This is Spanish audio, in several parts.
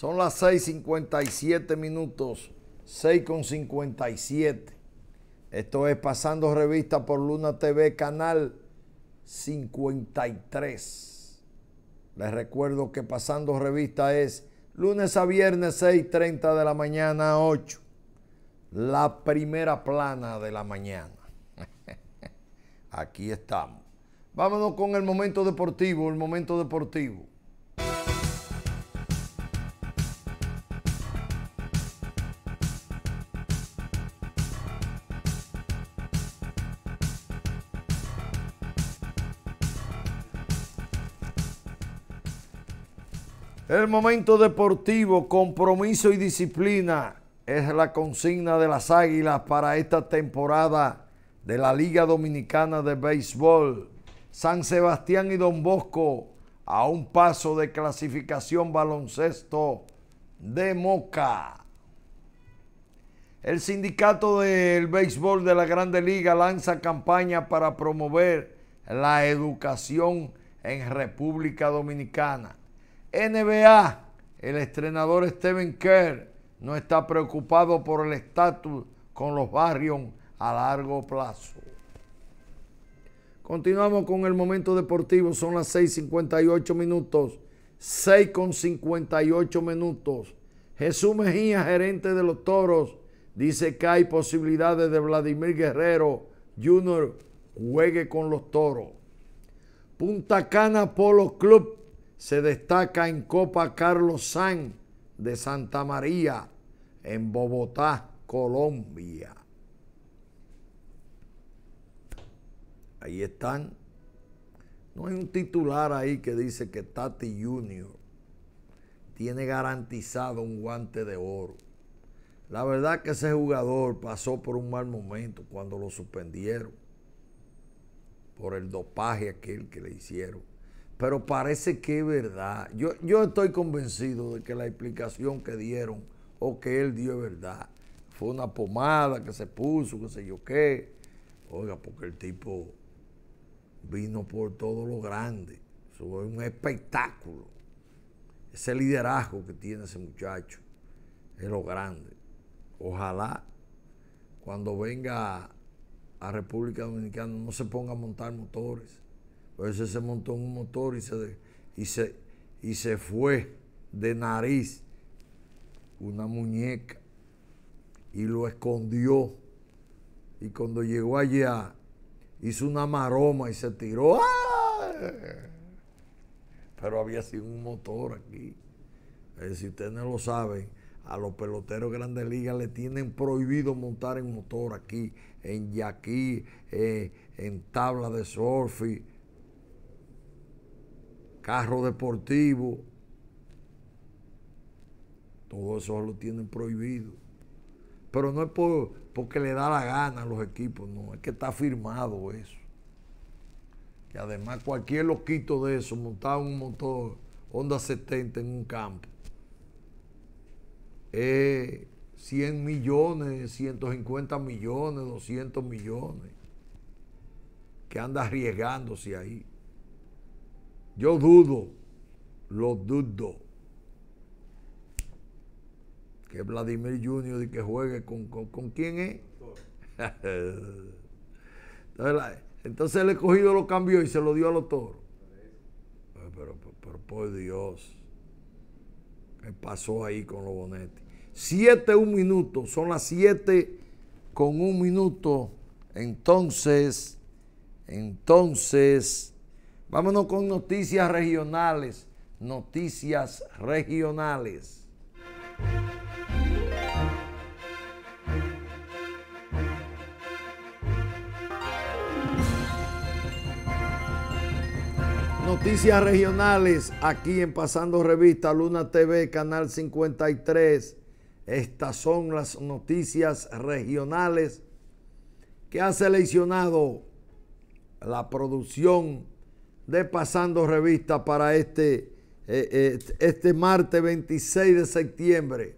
Son las 6.57 minutos, 6.57. Esto es Pasando Revista por Luna TV, canal 53. Les recuerdo que Pasando Revista es lunes a viernes 6.30 de la mañana a 8. La primera plana de la mañana. Aquí estamos. Vámonos con el momento deportivo, el momento deportivo. El momento deportivo, compromiso y disciplina es la consigna de las Águilas para esta temporada de la Liga Dominicana de Béisbol. San Sebastián y Don Bosco a un paso de clasificación baloncesto de Moca. El sindicato del béisbol de la Grande Liga lanza campaña para promover la educación en República Dominicana. NBA, el entrenador Steven Kerr no está preocupado por el estatus con los Barrios a largo plazo. Continuamos con el momento deportivo, son las 6.58 minutos, 6.58 minutos. Jesús Mejía, gerente de los Toros, dice que hay posibilidades de Vladimir Guerrero Jr. juegue con los Toros. Punta Cana Polo Club se destaca en Copa Carlos San de Santa María, en Bogotá, Colombia. Ahí están. No hay un titular ahí que dice que Tati Junior tiene garantizado un guante de oro. La verdad que ese jugador pasó por un mal momento cuando lo suspendieron por el dopaje aquel que le hicieron pero parece que es verdad. Yo, estoy convencido de que la explicación que dieron o que él dio es verdad. Fue una pomada que se puso, qué sé yo qué. Oiga, porque el tipo vino por todo lo grande. Eso es un espectáculo. Ese liderazgo que tiene ese muchacho es lo grande. Ojalá cuando venga a República Dominicana no se ponga a montar motores pues se montó en un motor y se, y se, fue de nariz una muñeca y lo escondió. Y cuando llegó allá, hizo una maroma y se tiró. ¡Ah! Pero había sido un motor aquí. si ustedes no lo saben, a los peloteros de grandes ligas le tienen prohibido montar en motor aquí, en yaquí, eh, en tabla de surfing carro deportivo. Todo eso lo tienen prohibido. Pero no es porque le da la gana a los equipos, no, es que está firmado eso. y además cualquier loquito de eso, montar un motor Honda 70 en un campo, eh, 100 millones, 150 millones, 200 millones, que anda arriesgándose ahí. Yo dudo, lo dudo, que Vladimir Junior y que juegue con, con, quién es. entonces, entonces, el escogido lo cambió y se lo dio a los toros. Pero, pero por Dios, ¿qué pasó ahí con los bonetes? Siete un minuto, son las siete con un minuto. Entonces, entonces... Vámonos con noticias regionales. Noticias regionales. Noticias regionales aquí en Pasando Revista Luna TV, Canal 53. Estas son las noticias regionales que ha seleccionado la producción de Pasando Revista para este, eh, eh, este martes 26 de septiembre.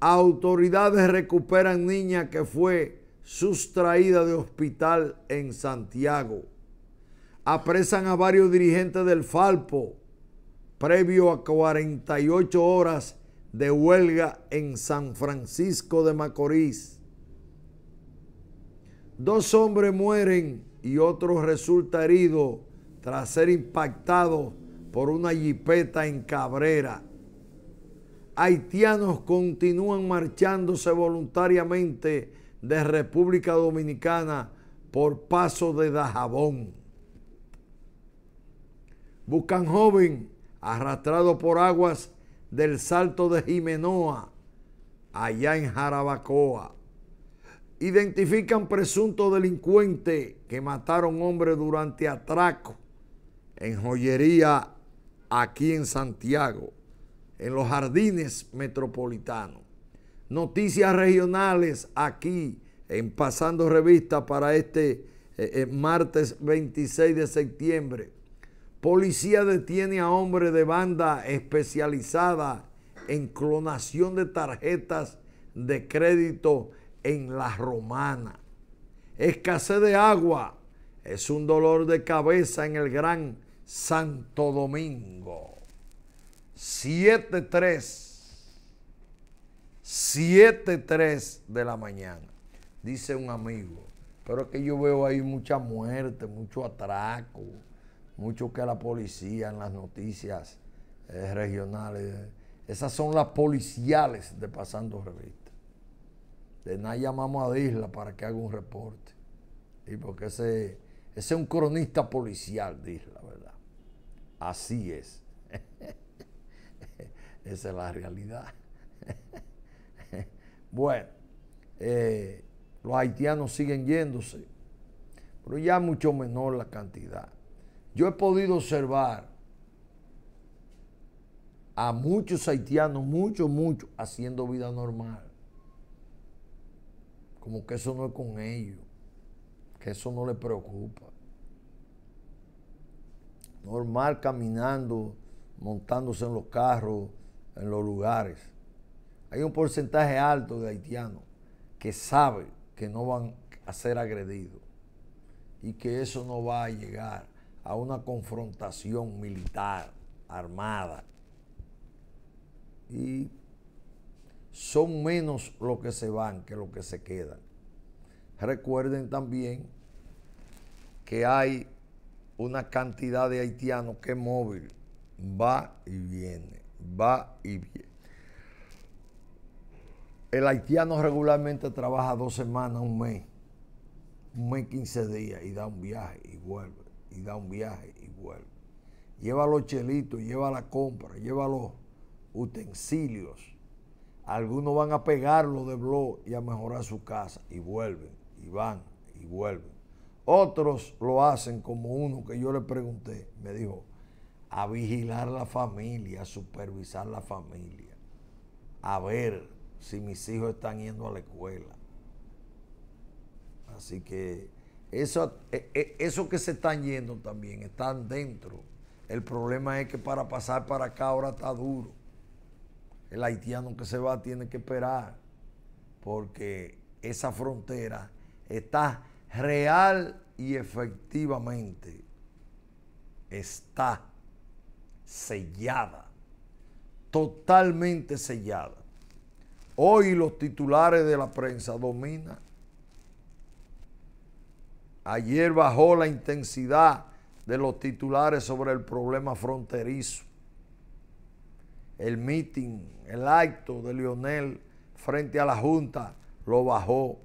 Autoridades recuperan niña que fue sustraída de hospital en Santiago. Apresan a varios dirigentes del Falpo previo a 48 horas de huelga en San Francisco de Macorís. Dos hombres mueren y otro resulta herido tras ser impactado por una jipeta en Cabrera. Haitianos continúan marchándose voluntariamente de República Dominicana por paso de Dajabón. Buscan joven arrastrado por aguas del Salto de Jimenoa, allá en Jarabacoa. Identifican presunto delincuente que mataron hombre durante atraco en joyería aquí en Santiago, en los jardines metropolitanos. Noticias regionales aquí en Pasando Revista para este eh, eh, martes 26 de septiembre. Policía detiene a hombre de banda especializada en clonación de tarjetas de crédito en La Romana. Escasez de agua es un dolor de cabeza en el gran Santo Domingo. 7.3. 7.3 de la mañana. Dice un amigo. Pero es que yo veo ahí mucha muerte, mucho atraco, mucho que la policía en las noticias eh, regionales. Eh, esas son las policiales de Pasando Revista. De nada llamamos a Isla para que haga un reporte. Y porque ese, es un cronista policial, Isla, ¿verdad? Así es. Esa es la realidad. bueno, eh, los haitianos siguen yéndose, pero ya mucho menor la cantidad. Yo he podido observar a muchos haitianos, muchos, muchos, haciendo vida normal. Como que eso no es con ellos, que eso no les preocupa normal caminando, montándose en los carros, en los lugares. Hay un porcentaje alto de haitianos que sabe que no van a ser agredidos y que eso no va a llegar a una confrontación militar armada. Y son menos los que se van que los que se quedan. Recuerden también que hay una cantidad de haitianos que móvil. Va y viene, va y viene. El haitiano regularmente trabaja dos semanas, un mes, un mes, 15 días y da un viaje y vuelve, y da un viaje y vuelve. Lleva los chelitos, lleva la compra, lleva los utensilios. Algunos van a pegarlo de blog y a mejorar su casa y vuelven, y van, y vuelven. Otros lo hacen como uno que yo le pregunté, me dijo, a vigilar la familia, a supervisar la familia, a ver si mis hijos están yendo a la escuela. Así que eso, e, e, eso que se están yendo también, están dentro. El problema es que para pasar para acá ahora está duro. El haitiano que se va tiene que esperar porque esa frontera está real y efectivamente está sellada, totalmente sellada. Hoy los titulares de la prensa dominan. Ayer bajó la intensidad de los titulares sobre el problema fronterizo. El meeting, el acto de Lionel frente a la Junta lo bajó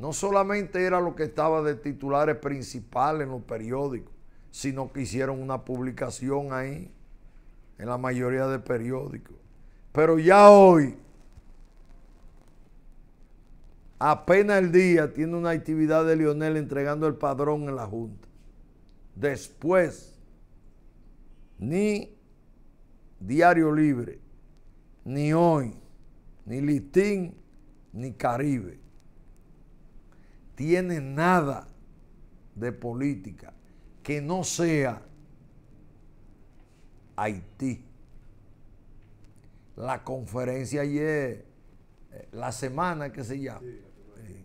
no solamente era lo que estaba de titulares principales en los periódicos, sino que hicieron una publicación ahí, en la mayoría de periódicos. Pero ya hoy, apenas el día, tiene una actividad de Lionel entregando el padrón en la Junta. Después, ni Diario Libre, ni hoy, ni Listín, ni Caribe tiene nada de política que no sea Haití. La conferencia ayer, eh, la semana que se llama, eh,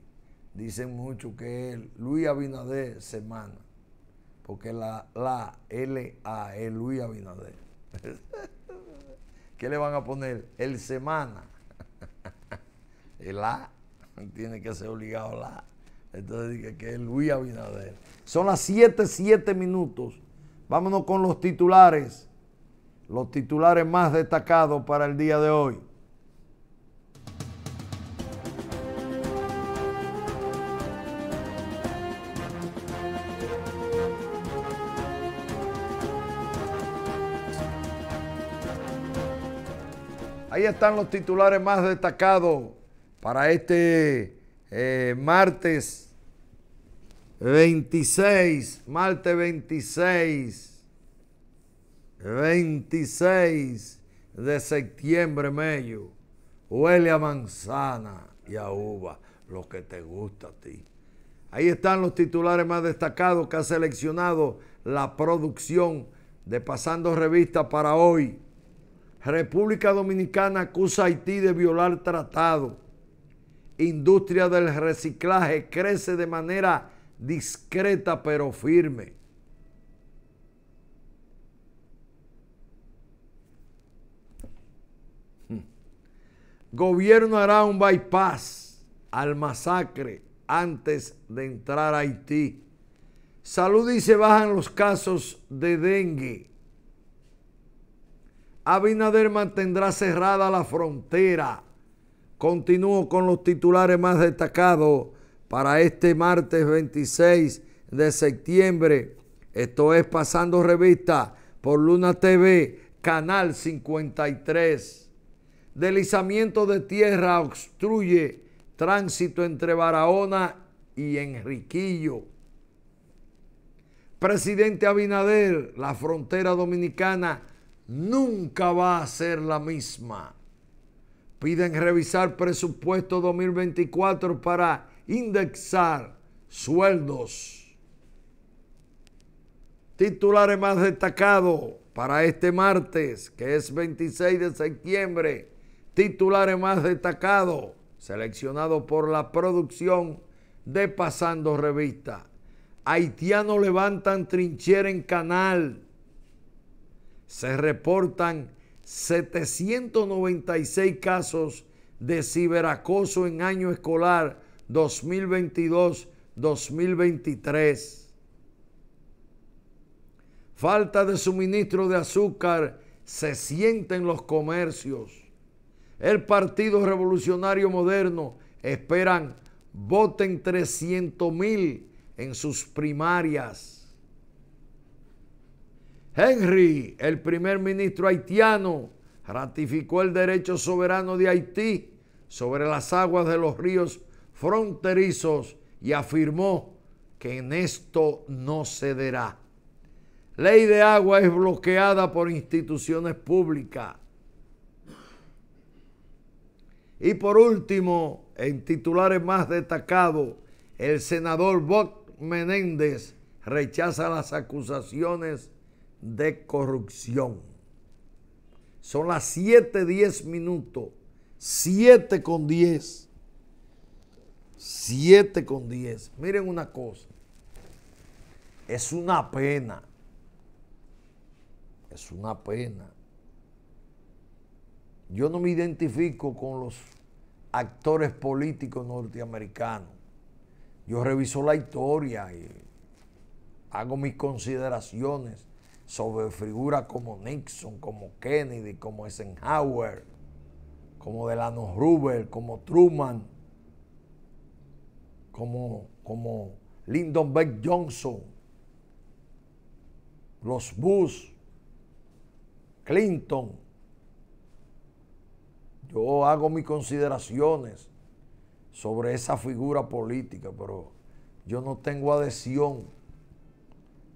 dicen mucho que es Luis Abinader semana, porque la, la es Luis Abinader. ¿Qué le van a poner? El semana. El A tiene que ser obligado la entonces dije que es Luis Abinader. Son las 7, 7 minutos. Vámonos con los titulares. Los titulares más destacados para el día de hoy. Ahí están los titulares más destacados para este eh, martes 26, martes 26, 26 de septiembre, medio. Huele a manzana y a uva, lo que te gusta a ti. Ahí están los titulares más destacados que ha seleccionado la producción de Pasando Revista para hoy. República Dominicana acusa a Haití de violar tratado industria del reciclaje crece de manera discreta pero firme. Hmm. Gobierno hará un bypass al masacre antes de entrar a Haití. Salud dice bajan los casos de dengue. Abinader mantendrá cerrada la frontera. Continúo con los titulares más destacados para este martes 26 de septiembre. Esto es Pasando Revista por Luna TV, Canal 53. Deslizamiento de tierra obstruye tránsito entre Barahona y Enriquillo. Presidente Abinader, la frontera dominicana nunca va a ser la misma piden revisar presupuesto 2024 para indexar sueldos. Titulares más destacados para este martes, que es 26 de septiembre. Titulares más destacados, seleccionados por la producción de Pasando Revista. Haitiano levantan trinchera en canal. Se reportan 796 casos de ciberacoso en año escolar 2022-2023. Falta de suministro de azúcar se siente en los comercios. El Partido Revolucionario Moderno esperan voten 300.000 mil en sus primarias. Henry, el primer ministro haitiano, ratificó el derecho soberano de Haití sobre las aguas de los ríos fronterizos y afirmó que en esto no cederá. Ley de agua es bloqueada por instituciones públicas. Y por último, en titulares más destacados, el senador Bob Menéndez rechaza las acusaciones de corrupción. Son las 7.10 minutos. 7 con 10. 7 con 10. Miren una cosa. Es una pena. Es una pena. Yo no me identifico con los actores políticos norteamericanos. Yo reviso la historia y hago mis consideraciones sobre figuras como Nixon, como Kennedy, como Eisenhower, como Delano Rubel, como Truman, como, como Lyndon B. Johnson, los Bush, Clinton. Yo hago mis consideraciones sobre esa figura política, pero yo no tengo adhesión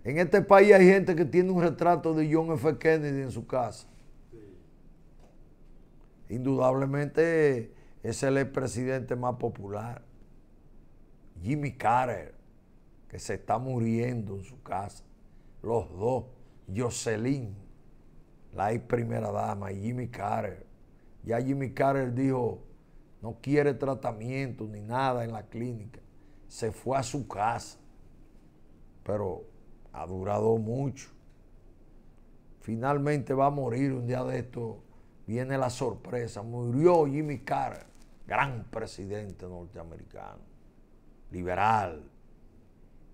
en este país hay gente que tiene un retrato de John F. Kennedy en su casa. Indudablemente es el presidente más popular. Jimmy Carter, que se está muriendo en su casa. Los dos, Jocelyn, la ex primera dama, y Jimmy Carter. Ya Jimmy Carter dijo, no quiere tratamiento ni nada en la clínica. Se fue a su casa. Pero ha durado mucho. Finalmente va a morir un día de esto. Viene la sorpresa. Murió Jimmy Carter, gran presidente norteamericano, liberal.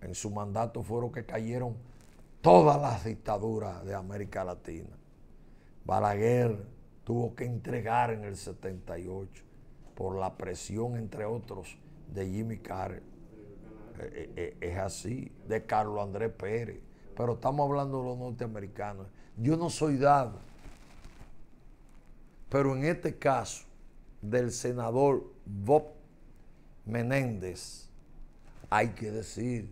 En su mandato fueron que cayeron todas las dictaduras de América Latina. Balaguer tuvo que entregar en el 78 por la presión, entre otros, de Jimmy Carter. Eh, eh, eh, es así, de Carlos Andrés Pérez. Pero estamos hablando de los norteamericanos. Yo no soy dado. Pero en este caso del senador Bob Menéndez, hay que decir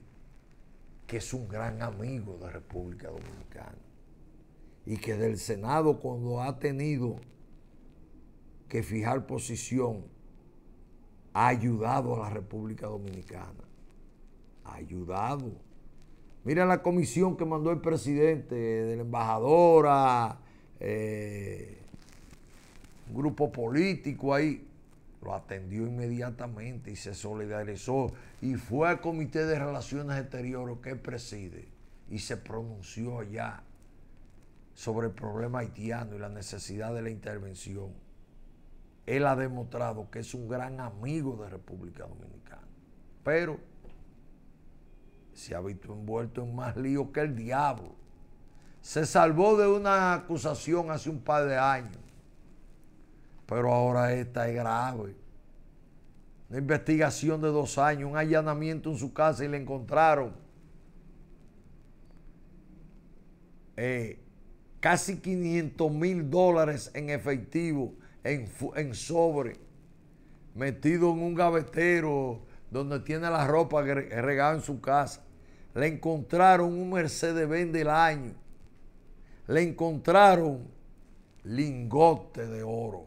que es un gran amigo de República Dominicana y que del Senado cuando ha tenido que fijar posición ha ayudado a la República Dominicana ayudado. Mira la comisión que mandó el presidente eh, de la embajadora, eh, un grupo político ahí, lo atendió inmediatamente y se solidarizó y fue al Comité de Relaciones Exteriores que preside y se pronunció allá sobre el problema haitiano y la necesidad de la intervención. Él ha demostrado que es un gran amigo de República Dominicana, pero se ha visto envuelto en más lío que el diablo. Se salvó de una acusación hace un par de años, pero ahora esta es grave. Una investigación de dos años, un allanamiento en su casa y le encontraron eh, casi 500 mil dólares en efectivo, en, en sobre, metido en un gavetero donde tiene la ropa regada en su casa. Le encontraron un Mercedes Benz del año. Le encontraron lingote de oro.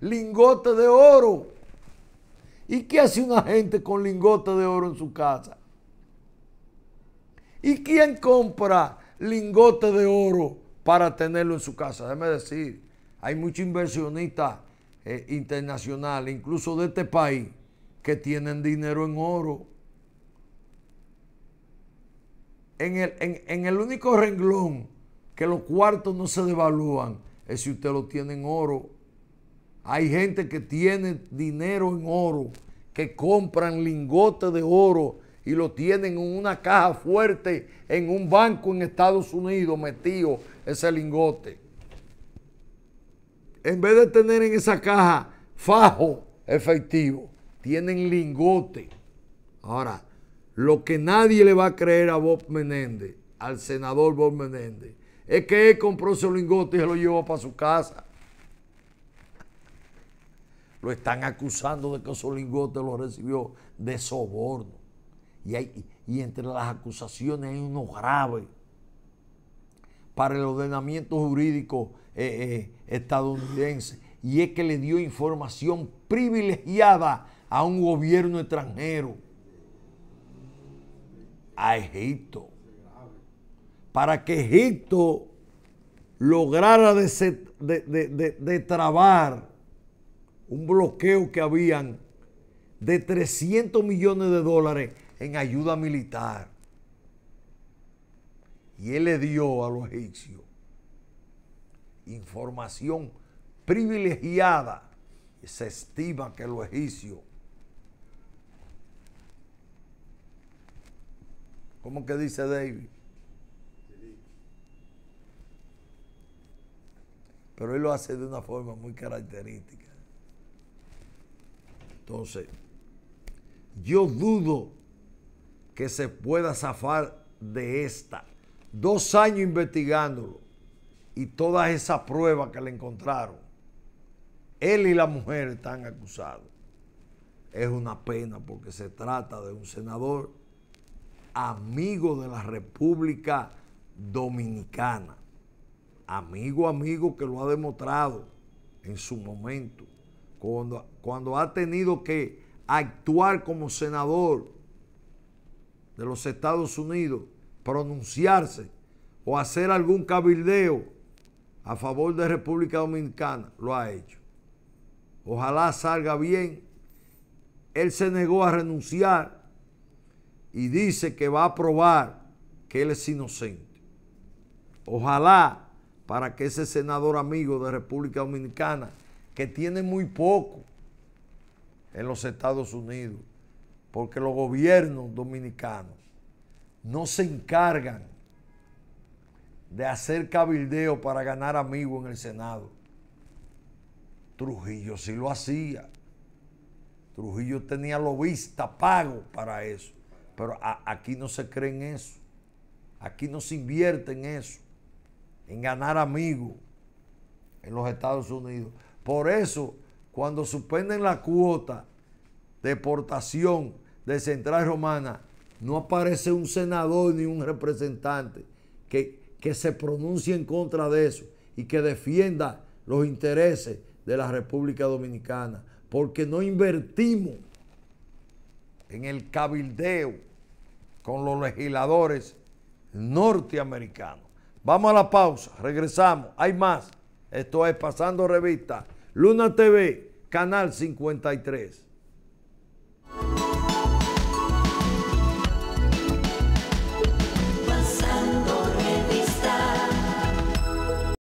Lingote de oro. ¿Y qué hace una gente con lingote de oro en su casa? ¿Y quién compra lingote de oro para tenerlo en su casa? Déjeme decir, hay muchos inversionistas internacional, eh, internacionales, incluso de este país, que tienen dinero en oro. En el, único renglón que los cuartos no se devalúan es si usted lo tiene en oro. Hay gente que tiene dinero en oro, que compran lingotes de oro y lo tienen en una caja fuerte en un banco en Estados Unidos metido ese lingote. En vez de tener en esa caja fajo efectivo, tienen lingote. Ahora, lo que nadie le va a creer a Bob Menéndez, al senador Bob Menéndez, es que él compró su lingote y se lo llevó para su casa. Lo están acusando de que su lingote lo recibió de soborno. Y, hay, y entre las acusaciones hay uno grave para el ordenamiento jurídico eh, eh, estadounidense. Y es que le dio información privilegiada a un gobierno extranjero, a Egipto, para que Egipto lograra de, de trabar un bloqueo que habían de 300 millones de dólares en ayuda militar. Y él le dio a los egipcios información privilegiada. Se estima que los egipcios ¿Cómo que dice David? Pero él lo hace de una forma muy característica. Entonces, yo dudo que se pueda zafar de esta. Dos años investigándolo y todas esas pruebas que le encontraron. Él y la mujer están acusados. Es una pena porque se trata de un senador amigo de la República Dominicana. Amigo, amigo que lo ha demostrado en su momento. Cuando, cuando ha tenido que actuar como senador de los Estados Unidos, pronunciarse o hacer algún cabildeo a favor de República Dominicana, lo ha hecho. Ojalá salga bien. Él se negó a renunciar y dice que va a probar que él es inocente. Ojalá para que ese senador amigo de República Dominicana, que tiene muy poco en los Estados Unidos, porque los gobiernos dominicanos no se encargan de hacer cabildeo para ganar amigos en el Senado. Trujillo sí lo hacía. Trujillo tenía lobista pago para eso. Pero aquí no se cree en eso. Aquí no se invierte en eso, en ganar amigos en los Estados Unidos. Por eso, cuando suspenden la cuota de deportación de Central Romana, no aparece un senador ni un representante que, que se pronuncie en contra de eso y que defienda los intereses de la República Dominicana, porque no invertimos en el cabildeo con los legisladores norteamericanos. Vamos a la pausa, regresamos, hay más. Esto es Pasando Revista, Luna TV, Canal 53.